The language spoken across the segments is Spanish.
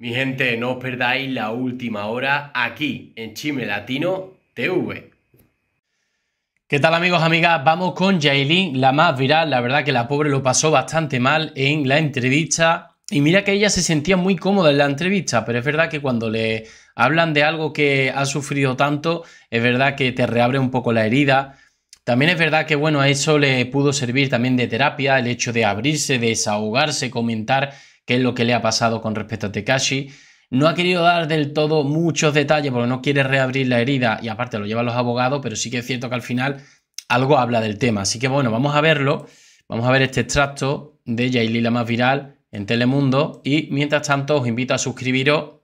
Mi gente, no os perdáis la última hora aquí en Chime Latino TV. ¿Qué tal amigos, amigas? Vamos con Jailin, la más viral. La verdad que la pobre lo pasó bastante mal en la entrevista. Y mira que ella se sentía muy cómoda en la entrevista, pero es verdad que cuando le hablan de algo que ha sufrido tanto, es verdad que te reabre un poco la herida. También es verdad que, bueno, a eso le pudo servir también de terapia, el hecho de abrirse, desahogarse, comentar qué es lo que le ha pasado con respecto a Tekashi. No ha querido dar del todo muchos detalles porque no quiere reabrir la herida y aparte lo llevan los abogados, pero sí que es cierto que al final algo habla del tema. Así que bueno, vamos a verlo. Vamos a ver este extracto de y más viral en Telemundo y mientras tanto os invito a suscribiros.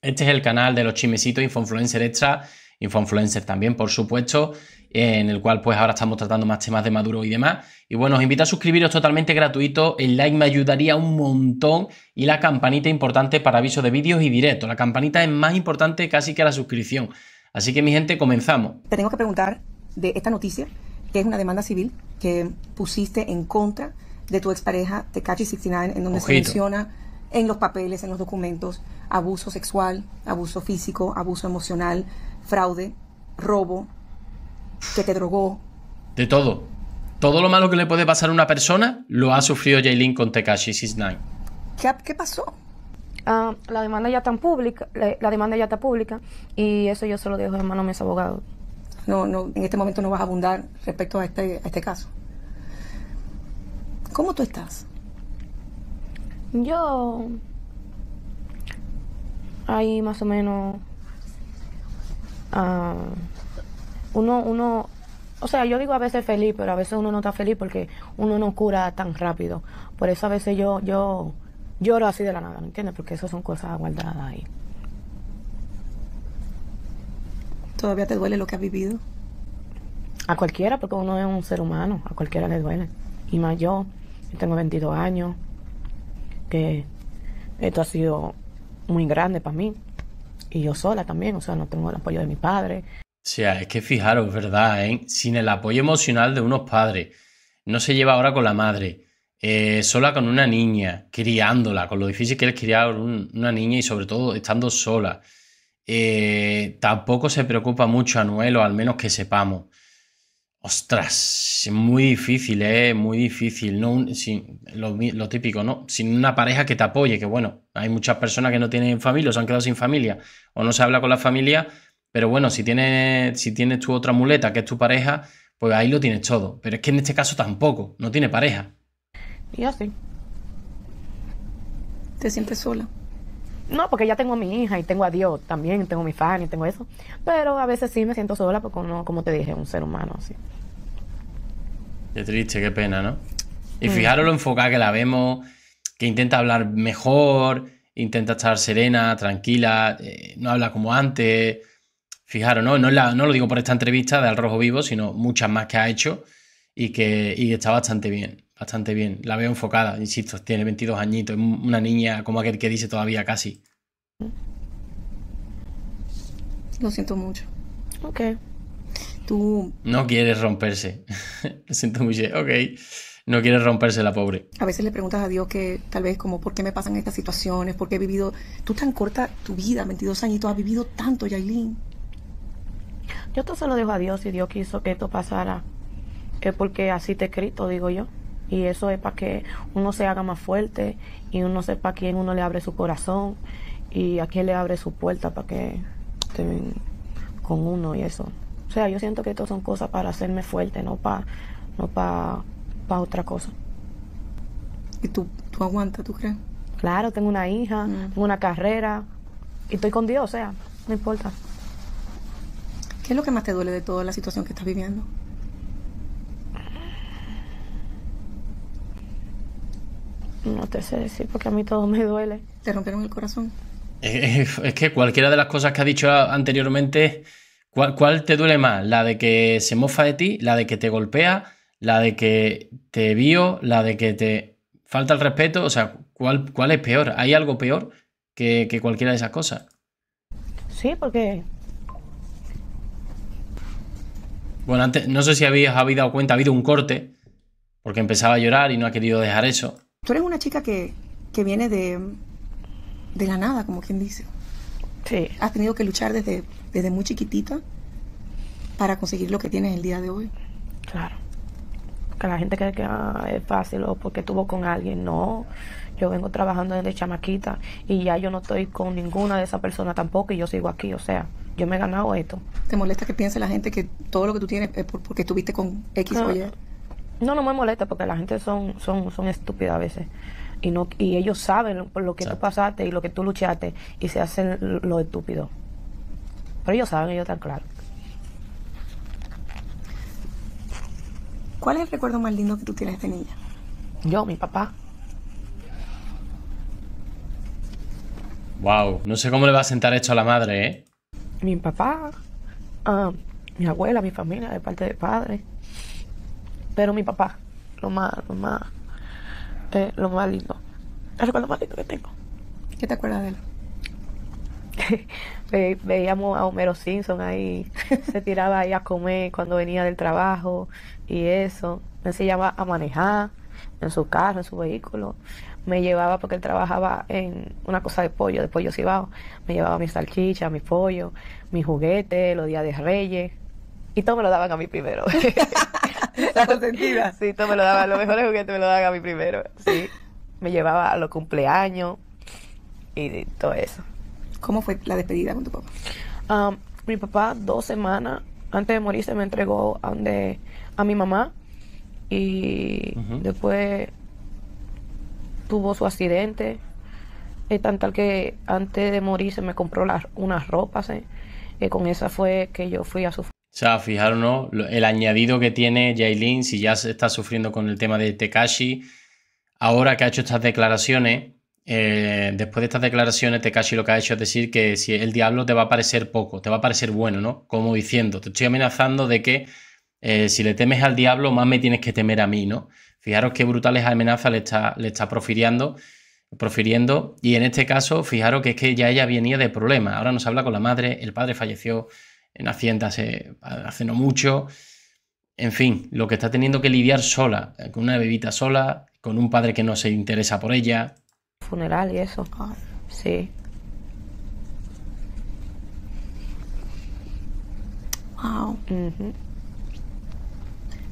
Este es el canal de los chimecitos influencer Extra, Infoinfluencer también, por supuesto en el cual pues ahora estamos tratando más temas de Maduro y demás. Y bueno, os invito a suscribiros totalmente gratuito, el like me ayudaría un montón y la campanita importante para aviso de vídeos y directos. La campanita es más importante casi que la suscripción. Así que mi gente, comenzamos. Te tengo que preguntar de esta noticia, que es una demanda civil que pusiste en contra de tu expareja Tecachi69, en donde se menciona en los papeles, en los documentos, abuso sexual, abuso físico, abuso emocional, fraude, robo, que te drogó. De todo. Todo lo malo que le puede pasar a una persona lo ha sufrido Jaylin con Tekashi 69. ¿Qué, ¿Qué pasó? Ah, la demanda ya está pública, la, demanda ya está pública y eso yo solo lo dejo en manos de mis abogados. No, no, en este momento no vas a abundar respecto a este, este caso. ¿Cómo tú estás? Yo ahí más o menos Ah uno, uno, o sea, yo digo a veces feliz, pero a veces uno no está feliz porque uno no cura tan rápido. Por eso a veces yo, yo lloro así de la nada, ¿me entiendes? Porque eso son cosas guardadas ahí. ¿Todavía te duele lo que has vivido? A cualquiera, porque uno es un ser humano, a cualquiera le duele. Y más yo, yo tengo 22 años, que esto ha sido muy grande para mí. Y yo sola también, o sea, no tengo el apoyo de mi padre. O sea, es que fijaros, ¿verdad? Sin el apoyo emocional de unos padres. No se lleva ahora con la madre. Eh, sola con una niña, criándola, con lo difícil que es criar una niña y sobre todo estando sola. Eh, tampoco se preocupa mucho Noel, o al menos que sepamos. Ostras, es muy difícil, ¿eh? Muy difícil. No sin, lo, típico, ¿no? Sin una pareja que te apoye, que bueno, hay muchas personas que no tienen familia o se han quedado sin familia o no se habla con la familia pero bueno, si tienes, si tu otra muleta, que es tu pareja, pues ahí lo tienes todo. Pero es que en este caso tampoco, no tiene pareja. ¿Y así? ¿Te sientes sola? No, porque ya tengo a mi hija y tengo a Dios también, tengo a mi fan y tengo eso. Pero a veces sí me siento sola porque no, como te dije, un ser humano así. Qué triste, qué pena, ¿no? Y mm. fijaros lo enfocada que la vemos, que intenta hablar mejor, intenta estar serena, tranquila, eh, no habla como antes Fijaros, ¿no? No, la, no, lo digo por esta entrevista de Al Rojo Vivo, sino muchas más que ha hecho y que está bastante bien, bastante bien. La veo enfocada, insisto, tiene 22 añitos, es una niña como aquel que dice todavía casi. Lo siento mucho. Ok. Tú... No quieres romperse. Lo siento mucho. Ok. No quieres romperse la pobre. A veces le preguntas a Dios que tal vez como, ¿por qué me pasan estas situaciones? ¿Por qué he vivido... Tú tan corta tu vida, 22 añitos, has vivido tanto, Yailin. Yo esto se lo dejo a Dios y Dios quiso que esto pasara. Es porque así te escrito, digo yo. Y eso es para que uno se haga más fuerte y uno sepa a quién uno le abre su corazón y a quién le abre su puerta para que estén con uno y eso. O sea, yo siento que esto son cosas para hacerme fuerte, no para no pa otra cosa. ¿Y tú, tú aguantas, tú crees? Claro, tengo una hija, mm. tengo una carrera y estoy con Dios, o sea, no importa. ¿Qué es lo que más te duele de toda la situación que estás viviendo? No te sé decir porque a mí todo me duele. ¿Te rompieron el corazón? Eh, eh, es que cualquiera de las cosas que has dicho anteriormente, ¿cuál, te duele más? ¿La de que se mofa de ti? ¿La de que te golpea? ¿La de que te vio? ¿La de que te falta el respeto? O sea, ¿cuál, es peor? ¿Hay algo peor que cualquiera de esas cosas? Sí, porque Bueno, antes, no sé si habías habido dado cuenta, ha habido un corte, porque empezaba a llorar y no ha querido dejar eso. Tú eres una chica que, que viene de, de la nada, como quien dice. Sí. Has tenido que luchar desde, desde muy chiquitita para conseguir lo que tienes el día de hoy. Claro. Que la gente cree que ah, es fácil o porque estuvo con alguien. No, yo vengo trabajando desde chamaquita y ya yo no estoy con ninguna de esas personas tampoco y yo sigo aquí, o sea yo me he ganado esto. ¿Te molesta que piense la gente que todo lo que tú tienes es porque estuviste con X o Y? Ah, no, no me molesta porque la gente son, son, son estúpidas a veces. Y, no, y ellos saben lo que tú pasaste y lo que tú luchaste y se hacen lo estúpido. Pero ellos saben, ellos están claros. ¿Cuál es el recuerdo más lindo que tú tienes de niña? Yo, mi papá. Wow, no sé cómo le va a sentar esto a la madre, ¿eh? mi papá, ah, mi abuela, mi familia, de parte de padre. Pero mi papá, lo más, lo más, eh, lo más lindo. El lo más lindo que tengo. ¿Qué te acuerdas de él? veíamos a Homero Simpson ahí, se tiraba ahí a comer cuando venía del trabajo y eso. Me enseñaba a manejar en su carro, en su vehículo me llevaba, porque él trabajaba en una cosa de pollo, de pollo cibao, me llevaba mis salchichas, mi pollo, mi juguete los días de reyes, y todo me lo daban a mí primero. La consentida. Sí, todo me lo daban, los mejores juguetes me lo daban a mí primero, sí. Me llevaba a los cumpleaños y todo eso. ¿Cómo fue la despedida con tu papá? Um, mi papá dos semanas antes de morirse me entregó a, donde, a mi mamá y después tuvo su accidente. Es eh, tan tal que antes de morir se me compró unas ropas. Eh, que con esa fue que yo fui a su... O sea, fijaros, ¿no? El añadido que tiene Jailin, si ya se está sufriendo con el tema de Tekashi, ahora que ha hecho estas declaraciones, eh, después de estas declaraciones, Tekashi lo que ha hecho es decir que si el diablo te va a parecer poco, te va a parecer bueno, ¿no? Como diciendo, te estoy amenazando de que eh, si le temes al diablo, más me tienes que temer a mí, ¿no? Fijaros qué brutales amenazas le está, le está profiriendo. Y en este caso, fijaros que es que ya ella venía de problemas. Ahora nos habla con la madre, el padre falleció en Hacienda hace, no mucho. En fin, lo que está teniendo que lidiar sola, eh, con una bebita sola, con un padre que no se interesa por ella. Funeral y eso. Ah. Sí. Wow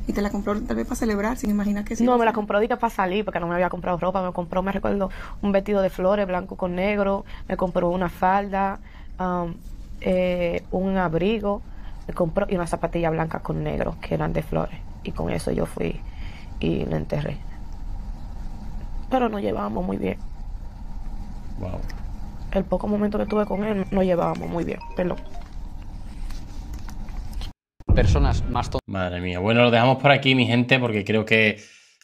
y te la compró tal vez para celebrar, sin imaginar que sí. No, me la compró dije, para salir, porque no me había comprado ropa, me compró, me recuerdo, un vestido de flores blanco con negro, me compró una falda, um, eh, un abrigo, me compró y una zapatilla blanca con negro, que eran de flores. Y con eso yo fui y la enterré. Pero nos llevábamos muy bien. El poco momento que tuve con él, nos llevábamos muy bien, perdón personas más Madre mía, bueno, lo dejamos por aquí, mi gente, porque creo que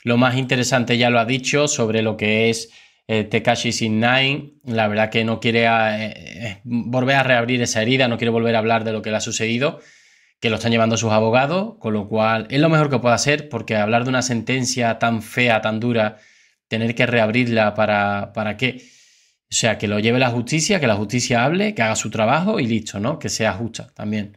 lo más interesante ya lo ha dicho sobre lo que es eh, Tekashi Sin Nine. La verdad que no quiere eh, eh, volver a reabrir esa herida, no quiere volver a hablar de lo que le ha sucedido, que lo están llevando sus abogados, con lo cual es lo mejor que pueda hacer, porque hablar de una sentencia tan fea, tan dura, tener que reabrirla para, para qué. O sea, que lo lleve la justicia, que la justicia hable, que haga su trabajo y listo, ¿no? Que sea justa también.